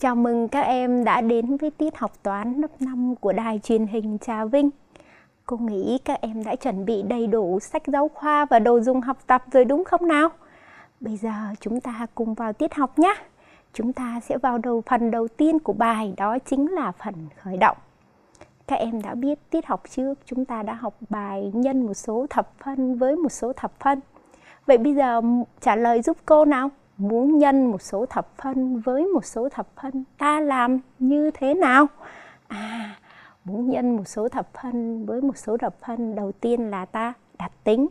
Chào mừng các em đã đến với tiết học toán lớp 5 của Đài truyền hình Trà Vinh. Cô nghĩ các em đã chuẩn bị đầy đủ sách giáo khoa và đồ dùng học tập rồi đúng không nào? Bây giờ chúng ta cùng vào tiết học nhé. Chúng ta sẽ vào đầu phần đầu tiên của bài đó chính là phần khởi động. Các em đã biết tiết học trước chúng ta đã học bài nhân một số thập phân với một số thập phân. Vậy bây giờ trả lời giúp cô nào? muốn nhân một số thập phân với một số thập phân ta làm như thế nào à muốn nhân một số thập phân với một số thập phân đầu tiên là ta đặt tính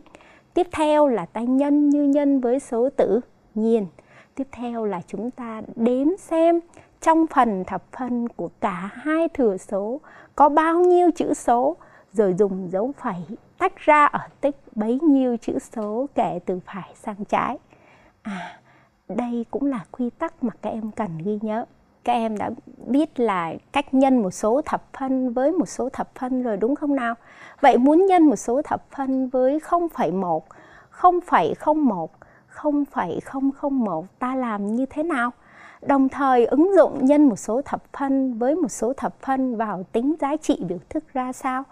tiếp theo là ta nhân như nhân với số tự nhiên tiếp theo là chúng ta đếm xem trong phần thập phân của cả hai thừa số có bao nhiêu chữ số rồi dùng dấu phẩy tách ra ở tích bấy nhiêu chữ số kể từ phải sang trái à đây cũng là quy tắc mà các em cần ghi nhớ các em đã biết là cách nhân một số thập phân với một số thập phân rồi đúng không nào? Vậy muốn nhân một số thập phân với không không không không phẩy phẩy phẩy một, một, không không một ta làm như thế nào? Đồng thời ứng dụng nhân một số thập phân với một số thập phân vào tính giá trị biểu thức ra sao?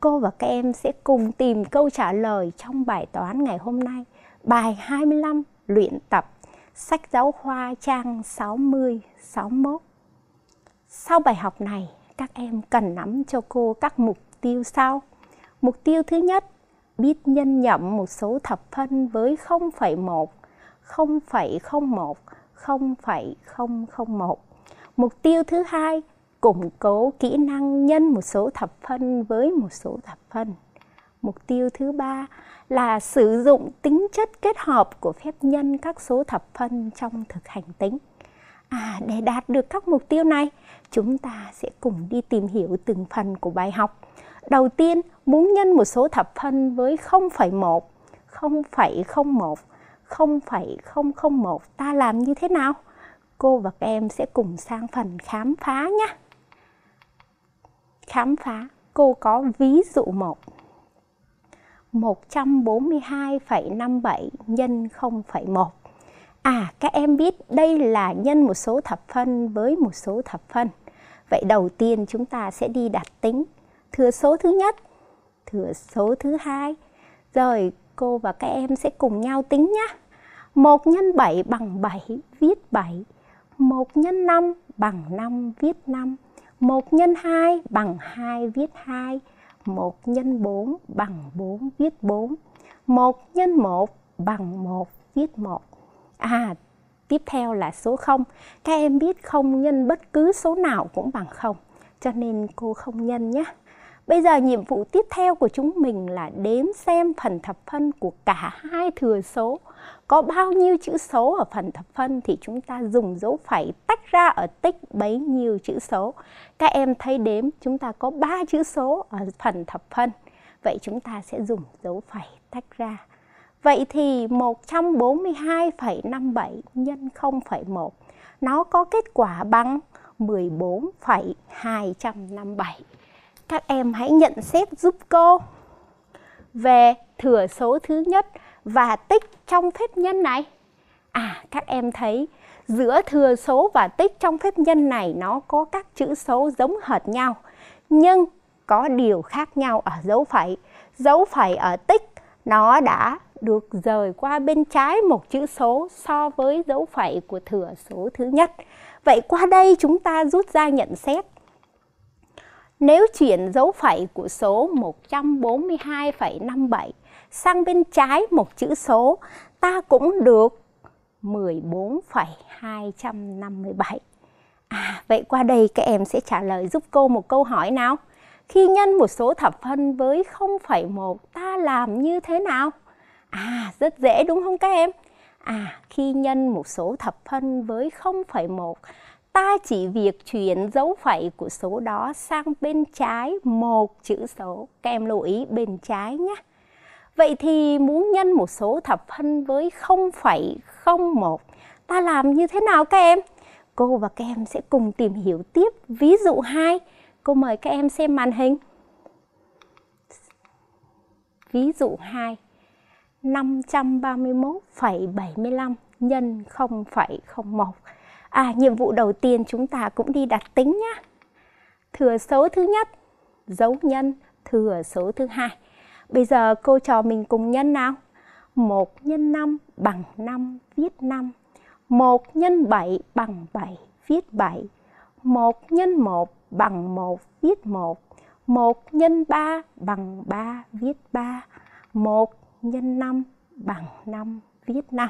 Cô và các em sẽ cùng tìm câu trả lời trong bài toán ngày hôm nay. Bài 25 luyện tập sách giáo khoa trang 60, 61. Sau bài học này, các em cần nắm cho cô các mục tiêu sau. Mục tiêu thứ nhất, biết nhân nhậm một số thập phân với 0,1, 0,01, 0,001. Mục tiêu thứ hai, củng cố kỹ năng nhân một số thập phân với một số thập phân. Mục tiêu thứ ba là sử dụng tính chất kết hợp của phép nhân các số thập phân trong thực hành tính. À, để đạt được các mục tiêu này, chúng ta sẽ cùng đi tìm hiểu từng phần của bài học. Đầu tiên, muốn nhân một số thập phân với 0,1, 0,01, 0,001 ta làm như thế nào? Cô và các em sẽ cùng sang phần khám phá nhé. Khám phá, cô có ví dụ một. 142,57 nhân 0,1. À, các em biết đây là nhân một số thập phân với một số thập phân. Vậy đầu tiên chúng ta sẽ đi đặt tính thừa số thứ nhất, thừa số thứ hai. Rồi cô và các em sẽ cùng nhau tính nhé. 1 nhân 7 bằng 7, viết 7. 1 nhân 5 bằng 5, viết 5. 1 nhân 2 bằng 2, viết 2. 1 nhân 4 bằng 4 viết 4. 1 nhân 1 bằng 1 viết 1. À, tiếp theo là số 0. Các em biết không nhân bất cứ số nào cũng bằng 0. Cho nên cô không nhân nhé. Bây giờ nhiệm vụ tiếp theo của chúng mình là đếm xem phần thập phân của cả hai thừa số có bao nhiêu chữ số ở phần thập phân thì chúng ta dùng dấu phẩy tách ra ở tích bấy nhiêu chữ số. Các em thấy đếm chúng ta có 3 chữ số ở phần thập phân. Vậy chúng ta sẽ dùng dấu phẩy tách ra. Vậy thì 142,57 nhân 0,1 nó có kết quả bằng 14,257 các em hãy nhận xét giúp cô về thừa số thứ nhất và tích trong phép nhân này. À, các em thấy giữa thừa số và tích trong phép nhân này nó có các chữ số giống hệt nhau, nhưng có điều khác nhau ở dấu phẩy. Dấu phẩy ở tích nó đã được rời qua bên trái một chữ số so với dấu phẩy của thừa số thứ nhất. Vậy qua đây chúng ta rút ra nhận xét nếu chuyển dấu phẩy của số 142,57 sang bên trái một chữ số, ta cũng được 14,257. À, vậy qua đây các em sẽ trả lời giúp cô một câu hỏi nào. Khi nhân một số thập phân với 0,1 ta làm như thế nào? À, rất dễ đúng không các em? À, khi nhân một số thập phân với 0,1 ta chỉ việc chuyển dấu phẩy của số đó sang bên trái một chữ số. Các em lưu ý bên trái nhé. Vậy thì muốn nhân một số thập phân với 0,01, ta làm như thế nào các em? Cô và các em sẽ cùng tìm hiểu tiếp ví dụ 2. Cô mời các em xem màn hình. Ví dụ 2. 531,75 nhân 0,01 À, nhiệm vụ đầu tiên chúng ta cũng đi đặt tính nhá. Thừa số thứ nhất, dấu nhân thừa số thứ hai. Bây giờ cô trò mình cùng nhân nào. 1 nhân 5 bằng 5 viết 5. 1 nhân 7 bằng 7 viết 7. 1 nhân 1 bằng 1 viết 1. 1 nhân 3 bằng 3 viết 3. 1 nhân 5 bằng 5 viết 5.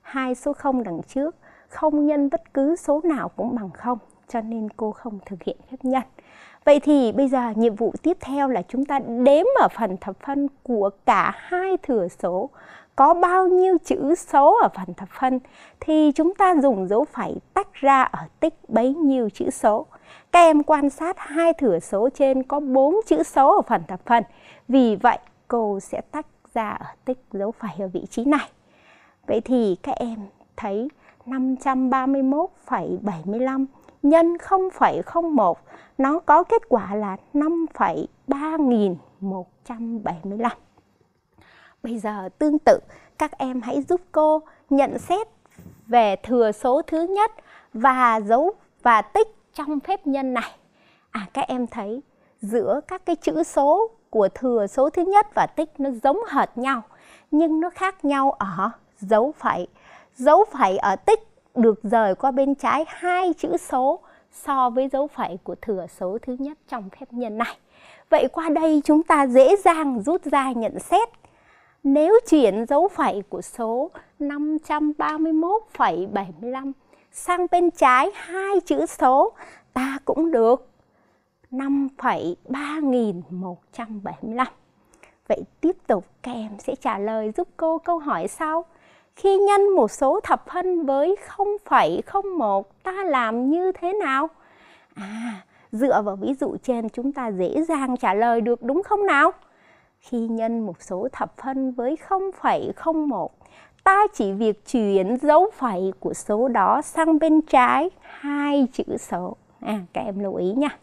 Hai số 0 đằng trước không nhân bất cứ số nào cũng bằng không cho nên cô không thực hiện phép nhân. Vậy thì bây giờ nhiệm vụ tiếp theo là chúng ta đếm ở phần thập phân của cả hai thừa số có bao nhiêu chữ số ở phần thập phân thì chúng ta dùng dấu phẩy tách ra ở tích bấy nhiêu chữ số. Các em quan sát hai thừa số trên có bốn chữ số ở phần thập phân. Vì vậy cô sẽ tách ra ở tích dấu phẩy ở vị trí này. Vậy thì các em thấy 531,75 nhân 0,01 nó có kết quả là 5,3175. Bây giờ tương tự các em hãy giúp cô nhận xét về thừa số thứ nhất và dấu và tích trong phép nhân này. À các em thấy giữa các cái chữ số của thừa số thứ nhất và tích nó giống hệt nhau nhưng nó khác nhau ở dấu phẩy dấu phẩy ở tích được rời qua bên trái hai chữ số so với dấu phẩy của thừa số thứ nhất trong phép nhân này. Vậy qua đây chúng ta dễ dàng rút ra nhận xét nếu chuyển dấu phẩy của số 531,75 sang bên trái hai chữ số ta cũng được 5,3175. Vậy tiếp tục các em sẽ trả lời giúp cô câu hỏi sau khi nhân một số thập phân với 0,01 ta làm như thế nào? À, dựa vào ví dụ trên chúng ta dễ dàng trả lời được đúng không nào? Khi nhân một số thập phân với 0,01 ta chỉ việc chuyển dấu phẩy của số đó sang bên trái hai chữ số. À, các em lưu ý nha.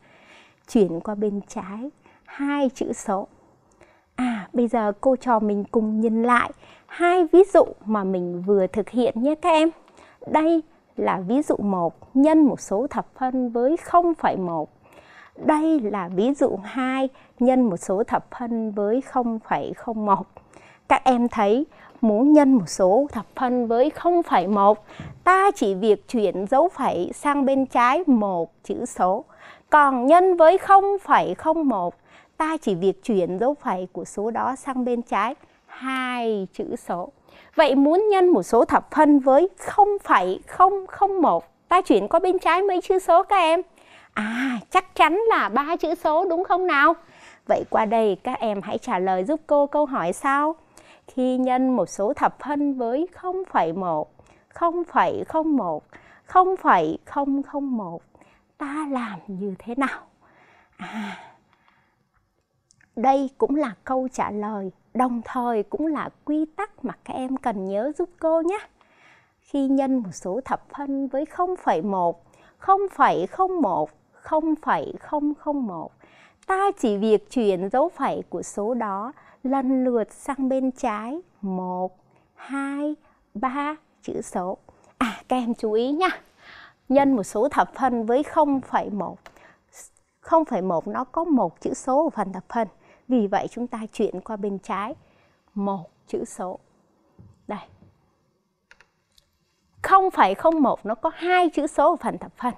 Chuyển qua bên trái hai chữ số. À, bây giờ cô trò mình cùng nhìn lại hai ví dụ mà mình vừa thực hiện nhé các em. Đây là ví dụ 1 nhân một số thập phân với 0,1. Đây là ví dụ 2 nhân một số thập phân với 0,01. Các em thấy muốn nhân một số thập phân với 0,1, ta chỉ việc chuyển dấu phẩy sang bên trái một chữ số. Còn nhân với 0,01, ta chỉ việc chuyển dấu phẩy của số đó sang bên trái hai chữ số. Vậy muốn nhân một số thập phân với 0,001, ta chuyển qua bên trái mấy chữ số các em? À, chắc chắn là ba chữ số đúng không nào? Vậy qua đây các em hãy trả lời giúp cô câu hỏi sau. Khi nhân một số thập phân với 0,1, 0,01, 0,001, ta làm như thế nào? À, đây cũng là câu trả lời đồng thời cũng là quy tắc mà các em cần nhớ giúp cô nhé. Khi nhân một số thập phân với 0,1, 0,01, 0,001, ta chỉ việc chuyển dấu phẩy của số đó lần lượt sang bên trái 1, 2, 3 chữ số. À, các em chú ý nha. Nhân một số thập phân với 0,1. 0,1 nó có một chữ số ở phần thập phân vì vậy chúng ta chuyển qua bên trái một chữ số. Đây. 0,01 nó có hai chữ số ở phần thập phân.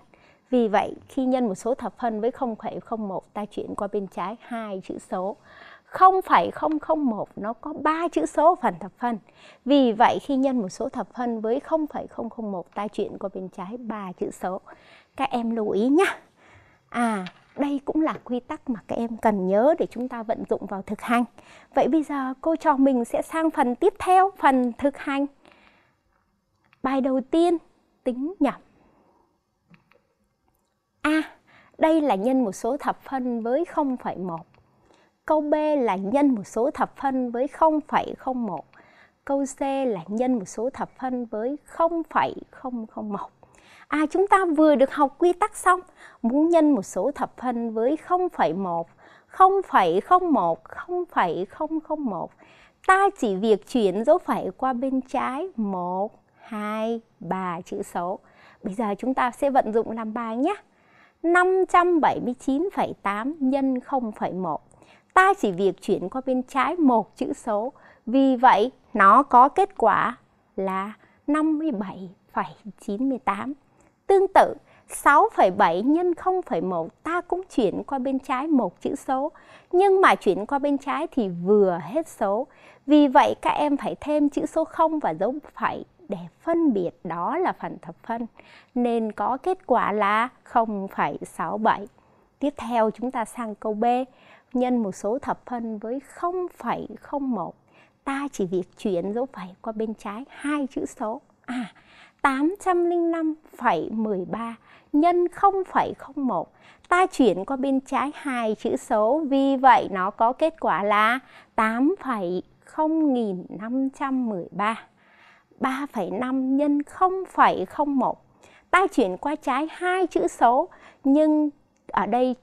Vì vậy khi nhân một số thập phân với 0,01 ta chuyển qua bên trái hai chữ số. 0,001 nó có 3 chữ số phần thập phân. Vì vậy khi nhân một số thập phân với 0,001 ta chuyển qua bên trái 3 chữ số. Các em lưu ý nhá À, đây cũng là quy tắc mà các em cần nhớ để chúng ta vận dụng vào thực hành vậy bây giờ cô trò mình sẽ sang phần tiếp theo phần thực hành bài đầu tiên tính nhẩm a à, đây là nhân một số thập phân với 0,1 câu b là nhân một số thập phân với 0,01 câu c là nhân một số thập phân với 0,001 à chúng ta vừa được học quy tắc xong muốn nhân một số thập phân với 0,1 0,01 0,001 ta chỉ việc chuyển dấu phẩy qua bên trái 1 2 3 chữ số bây giờ chúng ta sẽ vận dụng làm bài nhé 579,8 nhân 0,1 ta chỉ việc chuyển qua bên trái một chữ số vì vậy nó có kết quả là 57,98 Tương tự 6,7 nhân 0,1 ta cũng chuyển qua bên trái một chữ số nhưng mà chuyển qua bên trái thì vừa hết số. Vì vậy các em phải thêm chữ số 0 và dấu phẩy để phân biệt đó là phần thập phân nên có kết quả là 0,67. Tiếp theo chúng ta sang câu B nhân một số thập phân với 0,01. Ta chỉ việc chuyển dấu phẩy qua bên trái hai chữ số. À, 805,13 nhân 0,01. Ta chuyển qua bên trái hai chữ số, vì vậy nó có kết quả là 8,0513. 3,5 nhân 0,01. Ta chuyển qua trái hai chữ số, nhưng ở đây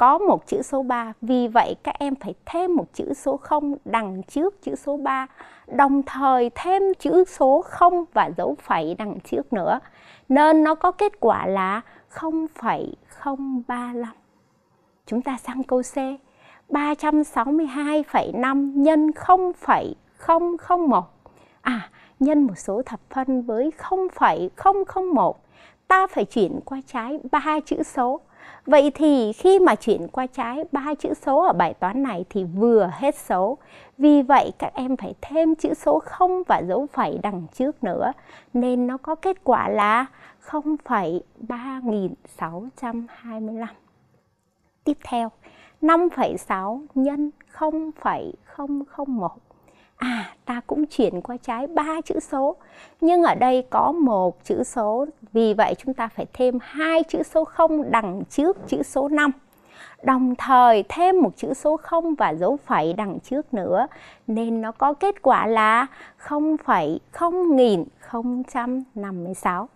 có một chữ số 3. Vì vậy các em phải thêm một chữ số 0 đằng trước chữ số 3, đồng thời thêm chữ số 0 và dấu phẩy đằng trước nữa. Nên nó có kết quả là 0,035. Chúng ta sang câu C. 362,5 nhân 0,001. À, nhân một số thập phân với 0,001. Ta phải chuyển qua trái ba chữ số Vậy thì khi mà chuyển qua trái ba chữ số ở bài toán này thì vừa hết số. Vì vậy các em phải thêm chữ số 0 và dấu phẩy đằng trước nữa nên nó có kết quả là 0,3625. Tiếp theo, 5,6 nhân 0,001 à ta cũng chuyển qua trái ba chữ số nhưng ở đây có một chữ số vì vậy chúng ta phải thêm hai chữ số không đằng trước chữ số 5 đồng thời thêm một chữ số 0 và dấu phẩy đằng trước nữa nên nó có kết quả là 0,0056.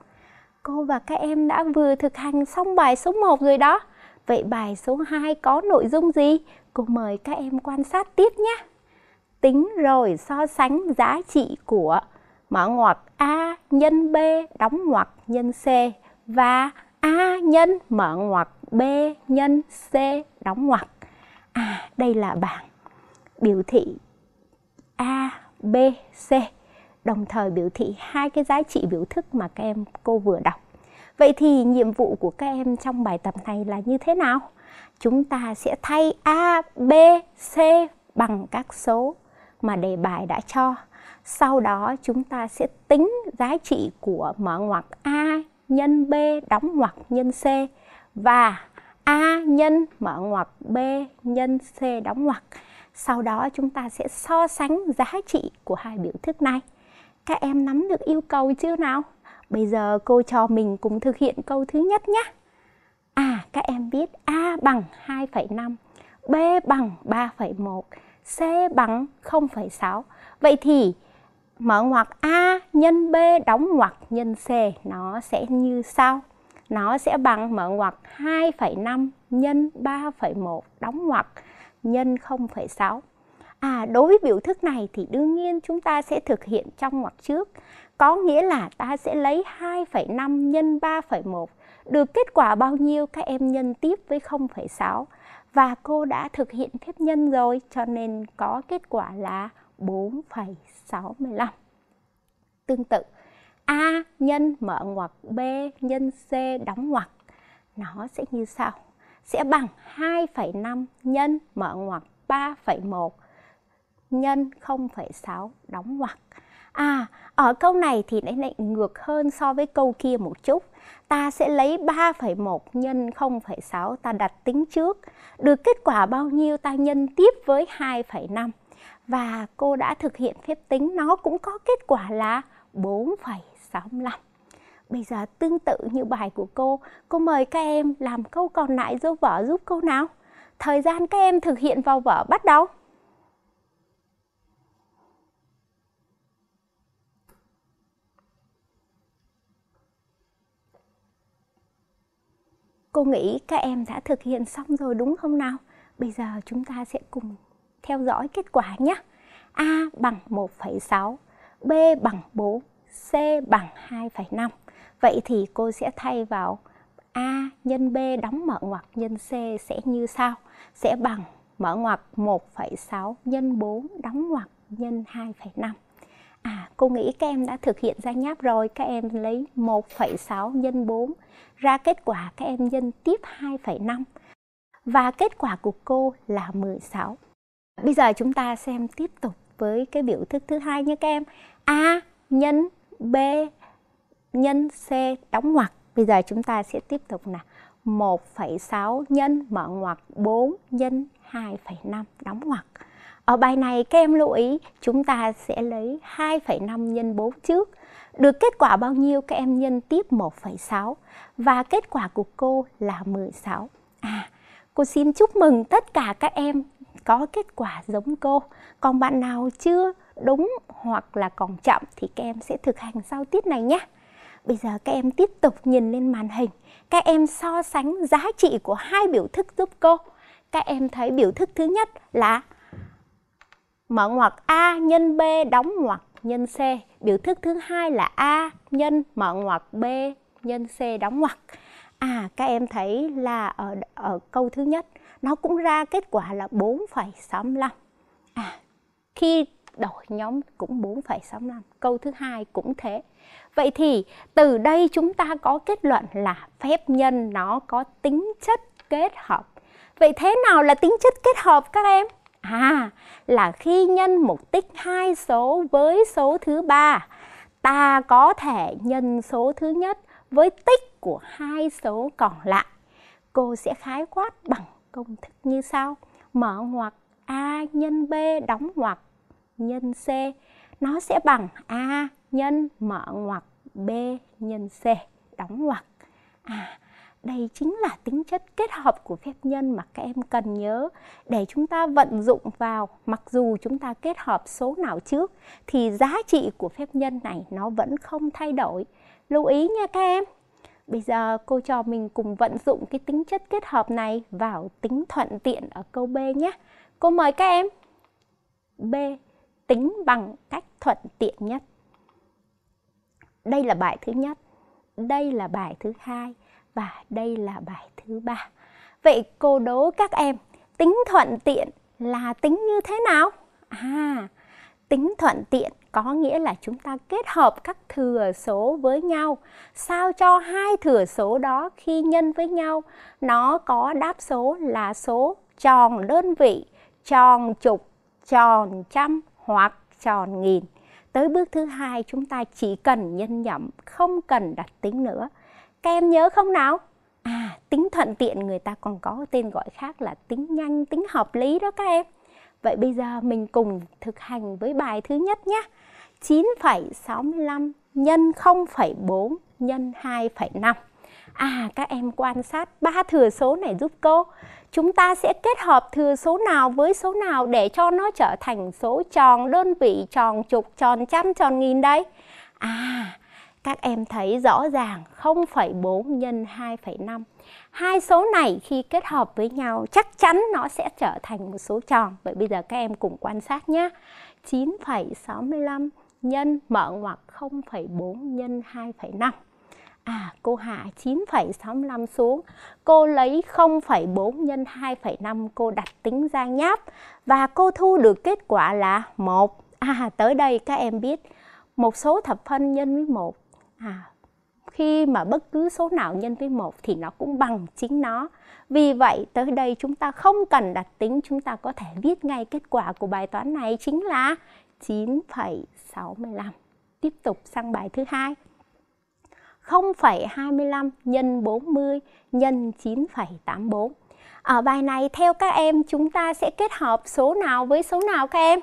Cô và các em đã vừa thực hành xong bài số 1 rồi đó. Vậy bài số 2 có nội dung gì? Cô mời các em quan sát tiếp nhé tính rồi so sánh giá trị của mở ngoặc A nhân B đóng ngoặc nhân C và A nhân mở ngoặc B nhân C đóng ngoặc. À, đây là bảng biểu thị A, B, C đồng thời biểu thị hai cái giá trị biểu thức mà các em cô vừa đọc. Vậy thì nhiệm vụ của các em trong bài tập này là như thế nào? Chúng ta sẽ thay A, B, C bằng các số mà đề bài đã cho. Sau đó chúng ta sẽ tính giá trị của mở ngoặc A nhân B đóng ngoặc nhân C và A nhân mở ngoặc B nhân C đóng ngoặc. Sau đó chúng ta sẽ so sánh giá trị của hai biểu thức này. Các em nắm được yêu cầu chưa nào? Bây giờ cô cho mình cùng thực hiện câu thứ nhất nhé. À, các em biết A bằng 2,5, B bằng 3,1 C bằng 0,6. Vậy thì mở ngoặc A nhân B đóng ngoặc nhân C nó sẽ như sau. Nó sẽ bằng mở ngoặc 2,5 nhân 3,1 đóng ngoặc nhân 0,6. À, đối với biểu thức này thì đương nhiên chúng ta sẽ thực hiện trong ngoặc trước. Có nghĩa là ta sẽ lấy 2,5 nhân 3,1 được kết quả bao nhiêu các em nhân tiếp với 0,6 và cô đã thực hiện phép nhân rồi cho nên có kết quả là 4,65. Tương tự, A nhân mở ngoặc B nhân C đóng ngoặc nó sẽ như sau sẽ bằng 2,5 nhân mở ngoặc 3,1 nhân 0,6 đóng ngoặc à ở câu này thì nó lại ngược hơn so với câu kia một chút ta sẽ lấy 3,1 nhân 0,6 ta đặt tính trước được kết quả bao nhiêu ta nhân tiếp với 2,5 và cô đã thực hiện phép tính nó cũng có kết quả là 4,65 Bây giờ tương tự như bài của cô, cô mời các em làm câu còn lại do vở giúp cô nào. Thời gian các em thực hiện vào vở bắt đầu. cô nghĩ các em đã thực hiện xong rồi đúng không nào bây giờ chúng ta sẽ cùng theo dõi kết quả nhé a bằng 1,6 b bằng 4 c bằng 2,5 vậy thì cô sẽ thay vào a nhân b đóng mở ngoặc nhân c sẽ như sau sẽ bằng mở ngoặc 1,6 nhân 4 đóng ngoặc nhân 2,5 à cô nghĩ các em đã thực hiện ra nháp rồi các em lấy 1,6 nhân 4 ra kết quả các em nhân tiếp 2,5 và kết quả của cô là 16. Bây giờ chúng ta xem tiếp tục với cái biểu thức thứ hai nhé các em. A nhân B nhân C đóng ngoặc. Bây giờ chúng ta sẽ tiếp tục là 1,6 nhân mở ngoặc 4 nhân 2,5 đóng ngoặc. Ở bài này các em lưu ý chúng ta sẽ lấy 2,5 nhân 4 trước. Được kết quả bao nhiêu các em nhân tiếp 1,6 và kết quả của cô là 16. À, cô xin chúc mừng tất cả các em có kết quả giống cô. Còn bạn nào chưa đúng hoặc là còn chậm thì các em sẽ thực hành sau tiết này nhé. Bây giờ các em tiếp tục nhìn lên màn hình. Các em so sánh giá trị của hai biểu thức giúp cô. Các em thấy biểu thức thứ nhất là mở ngoặc A nhân B đóng ngoặc nhân C. Biểu thức thứ hai là A nhân mở ngoặc B nhân C đóng ngoặc. À các em thấy là ở ở câu thứ nhất nó cũng ra kết quả là 4,65. À khi đổi nhóm cũng 4,65. Câu thứ hai cũng thế. Vậy thì từ đây chúng ta có kết luận là phép nhân nó có tính chất kết hợp. Vậy thế nào là tính chất kết hợp các em? à là khi nhân một tích hai số với số thứ ba ta có thể nhân số thứ nhất với tích của hai số còn lại cô sẽ khái quát bằng công thức như sau mở ngoặc a nhân b đóng ngoặc nhân c nó sẽ bằng a nhân mở ngoặc b nhân c đóng ngoặc à đây chính là tính chất kết hợp của phép nhân mà các em cần nhớ để chúng ta vận dụng vào mặc dù chúng ta kết hợp số nào trước thì giá trị của phép nhân này nó vẫn không thay đổi lưu ý nha các em bây giờ cô cho mình cùng vận dụng cái tính chất kết hợp này vào tính thuận tiện ở câu b nhé cô mời các em b tính bằng cách thuận tiện nhất đây là bài thứ nhất đây là bài thứ hai và đây là bài thứ ba. Vậy cô đố các em, tính thuận tiện là tính như thế nào? À, tính thuận tiện có nghĩa là chúng ta kết hợp các thừa số với nhau sao cho hai thừa số đó khi nhân với nhau nó có đáp số là số tròn đơn vị tròn chục tròn trăm hoặc tròn nghìn tới bước thứ hai chúng ta chỉ cần nhân nhẩm không cần đặt tính nữa các em nhớ không nào? À, tính thuận tiện người ta còn có tên gọi khác là tính nhanh, tính hợp lý đó các em. Vậy bây giờ mình cùng thực hành với bài thứ nhất nhé. 9,65 nhân 0,4 nhân 2,5. À, các em quan sát ba thừa số này giúp cô. Chúng ta sẽ kết hợp thừa số nào với số nào để cho nó trở thành số tròn, đơn vị, tròn chục, tròn trăm, tròn nghìn đây? À, các em thấy rõ ràng 0,4 nhân 2,5. Hai số này khi kết hợp với nhau chắc chắn nó sẽ trở thành một số tròn. Vậy bây giờ các em cùng quan sát nhé. 9,65 nhân mở ngoặc 0,4 nhân 2,5. À, cô hạ 9,65 xuống. Cô lấy 0,4 nhân 2,5 cô đặt tính ra nháp và cô thu được kết quả là 1. À, tới đây các em biết một số thập phân nhân với một à, khi mà bất cứ số nào nhân với một thì nó cũng bằng chính nó vì vậy tới đây chúng ta không cần đặt tính chúng ta có thể viết ngay kết quả của bài toán này chính là 9,65 tiếp tục sang bài thứ hai 0,25 nhân 40 nhân 9,84 ở bài này theo các em chúng ta sẽ kết hợp số nào với số nào các em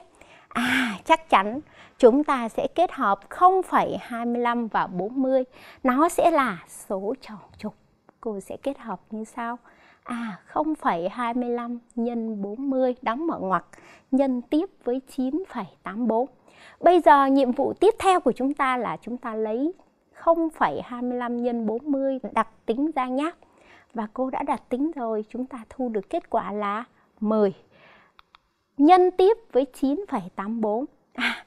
à chắc chắn chúng ta sẽ kết hợp 0,25 và 40. Nó sẽ là số tròn trục. Cô sẽ kết hợp như sau. À 0,25 nhân 40 đóng mở ngoặc nhân tiếp với 9,84. Bây giờ nhiệm vụ tiếp theo của chúng ta là chúng ta lấy 0,25 nhân 40 đặt tính ra nhé. Và cô đã đặt tính rồi, chúng ta thu được kết quả là 10 nhân tiếp với 9,84. À,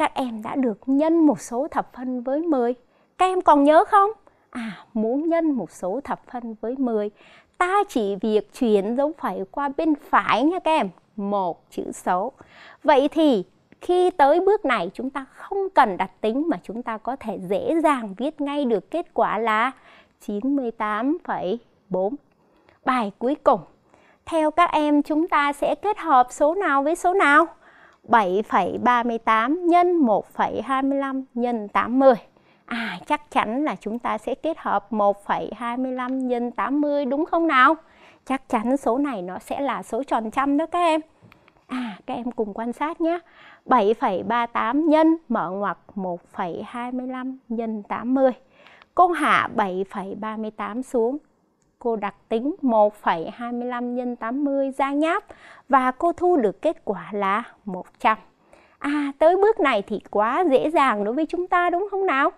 các em đã được nhân một số thập phân với 10. Các em còn nhớ không? À, muốn nhân một số thập phân với 10, ta chỉ việc chuyển dấu phẩy qua bên phải nha các em, một chữ số. Vậy thì khi tới bước này chúng ta không cần đặt tính mà chúng ta có thể dễ dàng viết ngay được kết quả là 98,4. Bài cuối cùng. Theo các em chúng ta sẽ kết hợp số nào với số nào? 7,38 nhân 1,25 nhân 80. À, chắc chắn là chúng ta sẽ kết hợp 1,25 nhân 80 đúng không nào? Chắc chắn số này nó sẽ là số tròn trăm đó các em. À, các em cùng quan sát nhé. 7,38 nhân mở ngoặc 1,25 nhân 80. Cô hạ 7,38 xuống cô đặt tính 1,25 nhân 80 ra nháp và cô thu được kết quả là 100. À, tới bước này thì quá dễ dàng đối với chúng ta đúng không nào?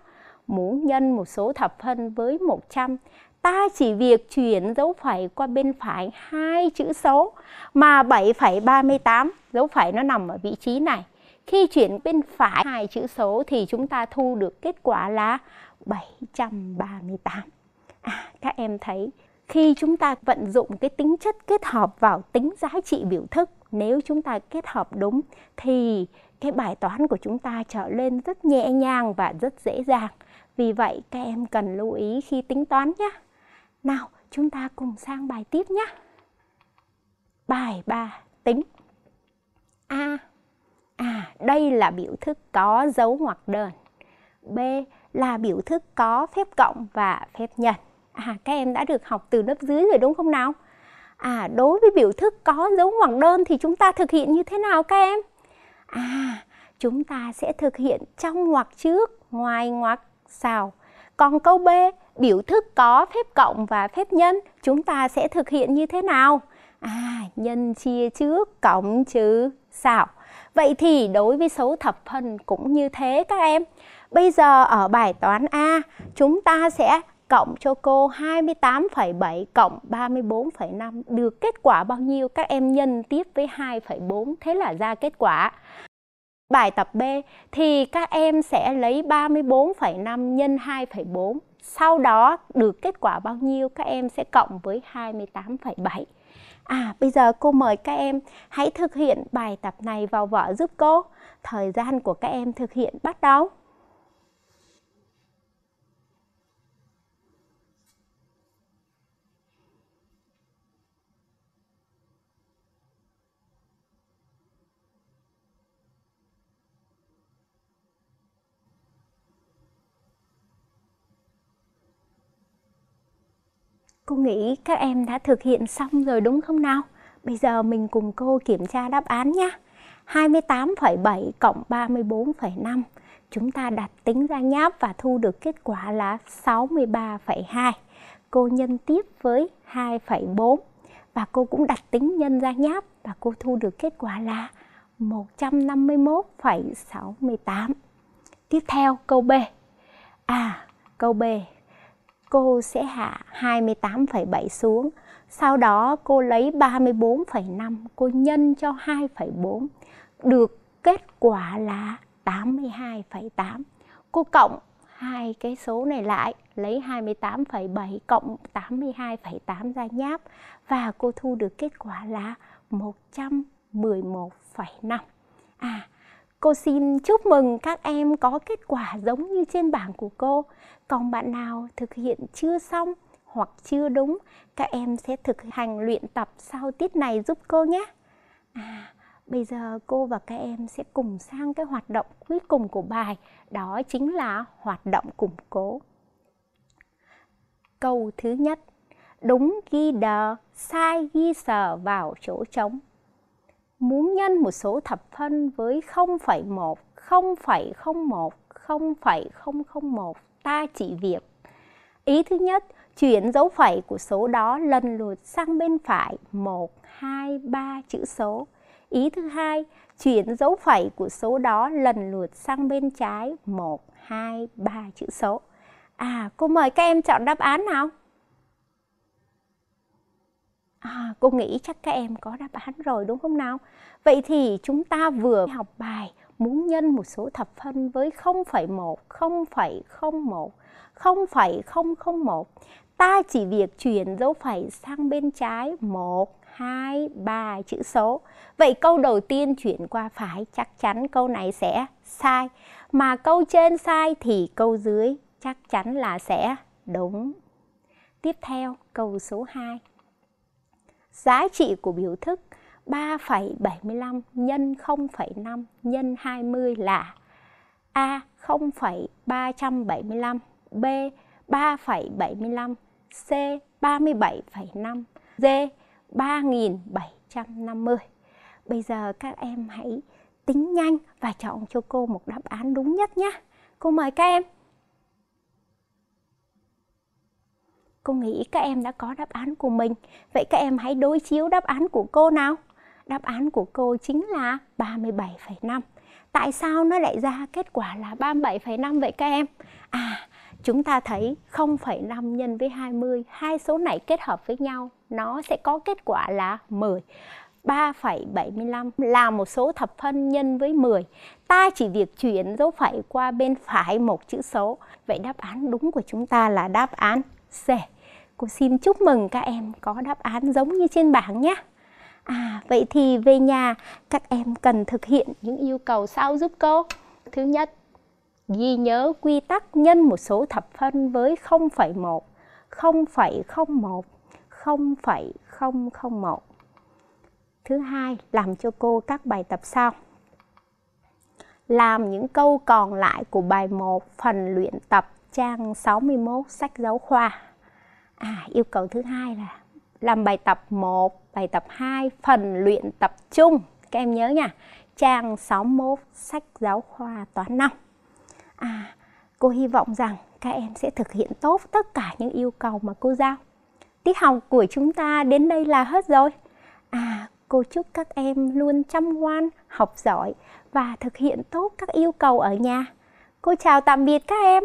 Muốn nhân một số thập phân với 100, ta chỉ việc chuyển dấu phẩy qua bên phải hai chữ số mà 7,38 dấu phẩy nó nằm ở vị trí này. Khi chuyển bên phải hai chữ số thì chúng ta thu được kết quả là 738. À, các em thấy khi chúng ta vận dụng cái tính chất kết hợp vào tính giá trị biểu thức nếu chúng ta kết hợp đúng thì cái bài toán của chúng ta trở lên rất nhẹ nhàng và rất dễ dàng vì vậy các em cần lưu ý khi tính toán nhé nào chúng ta cùng sang bài tiếp nhé bài 3 tính a à, à đây là biểu thức có dấu ngoặc đơn b là biểu thức có phép cộng và phép nhân à các em đã được học từ lớp dưới rồi đúng không nào à đối với biểu thức có dấu ngoặc đơn thì chúng ta thực hiện như thế nào các em à chúng ta sẽ thực hiện trong ngoặc trước ngoài ngoặc sau còn câu b biểu thức có phép cộng và phép nhân chúng ta sẽ thực hiện như thế nào à nhân chia trước cộng trừ sau Vậy thì đối với số thập phân cũng như thế các em. Bây giờ ở bài toán A, chúng ta sẽ cộng cho cô 28,7 cộng 34,5 được kết quả bao nhiêu các em nhân tiếp với 2,4 thế là ra kết quả. Bài tập B thì các em sẽ lấy 34,5 nhân 2,4 sau đó được kết quả bao nhiêu các em sẽ cộng với 28,7. À bây giờ cô mời các em hãy thực hiện bài tập này vào vở giúp cô. Thời gian của các em thực hiện bắt đầu. Cô nghĩ các em đã thực hiện xong rồi đúng không nào? Bây giờ mình cùng cô kiểm tra đáp án nhé. 28,7 cộng 34,5 Chúng ta đặt tính ra nháp và thu được kết quả là 63,2 Cô nhân tiếp với 2,4 Và cô cũng đặt tính nhân ra nháp và cô thu được kết quả là 151,68 Tiếp theo câu B À câu B cô sẽ hạ 28,7 xuống. Sau đó cô lấy 34,5, cô nhân cho 2,4. Được kết quả là 82,8. Cô cộng hai cái số này lại, lấy 28,7 cộng 82,8 ra nháp và cô thu được kết quả là 111,5. À, Cô xin chúc mừng các em có kết quả giống như trên bảng của cô. Còn bạn nào thực hiện chưa xong hoặc chưa đúng, các em sẽ thực hành luyện tập sau tiết này giúp cô nhé. À, bây giờ cô và các em sẽ cùng sang cái hoạt động cuối cùng của bài, đó chính là hoạt động củng cố. Câu thứ nhất, đúng ghi đờ, sai ghi sờ vào chỗ trống muốn nhân một số thập phân với 0,1, 0,01, 0,001, ta chỉ việc. Ý thứ nhất, chuyển dấu phẩy của số đó lần lượt sang bên phải 1, 2, 3 chữ số. Ý thứ hai, chuyển dấu phẩy của số đó lần lượt sang bên trái 1, 2, 3 chữ số. À, cô mời các em chọn đáp án nào? à, cô nghĩ chắc các em có đáp án rồi đúng không nào vậy thì chúng ta vừa học bài muốn nhân một số thập phân với 0,1 0,01 0,001 ta chỉ việc chuyển dấu phẩy sang bên trái 1 2 3 chữ số vậy câu đầu tiên chuyển qua phải chắc chắn câu này sẽ sai mà câu trên sai thì câu dưới chắc chắn là sẽ đúng tiếp theo câu số 2 giá trị của biểu thức 3,75 nhân 0,5 nhân 20 là A 0,375, B 3,75, C 37,5, D 3750. Bây giờ các em hãy tính nhanh và chọn cho cô một đáp án đúng nhất nhé. Cô mời các em. cô nghĩ các em đã có đáp án của mình vậy các em hãy đối chiếu đáp án của cô nào đáp án của cô chính là 37,5 tại sao nó lại ra kết quả là 37,5 vậy các em à chúng ta thấy 0,5 nhân với 20 hai số này kết hợp với nhau nó sẽ có kết quả là 10 3,75 là một số thập phân nhân với 10. Ta chỉ việc chuyển dấu phẩy qua bên phải một chữ số. Vậy đáp án đúng của chúng ta là đáp án C cô xin chúc mừng các em có đáp án giống như trên bảng nhé. À, vậy thì về nhà các em cần thực hiện những yêu cầu sau giúp cô. Thứ nhất, ghi nhớ quy tắc nhân một số thập phân với 0,1, 0,01, 0,001. Thứ hai, làm cho cô các bài tập sau. Làm những câu còn lại của bài 1 phần luyện tập trang 61 sách giáo khoa à yêu cầu thứ hai là làm bài tập 1, bài tập 2, phần luyện tập chung. Các em nhớ nha, trang 61 sách giáo khoa toán 5. À, cô hy vọng rằng các em sẽ thực hiện tốt tất cả những yêu cầu mà cô giao. Tiết học của chúng ta đến đây là hết rồi. À, cô chúc các em luôn chăm ngoan, học giỏi và thực hiện tốt các yêu cầu ở nhà. Cô chào tạm biệt các em.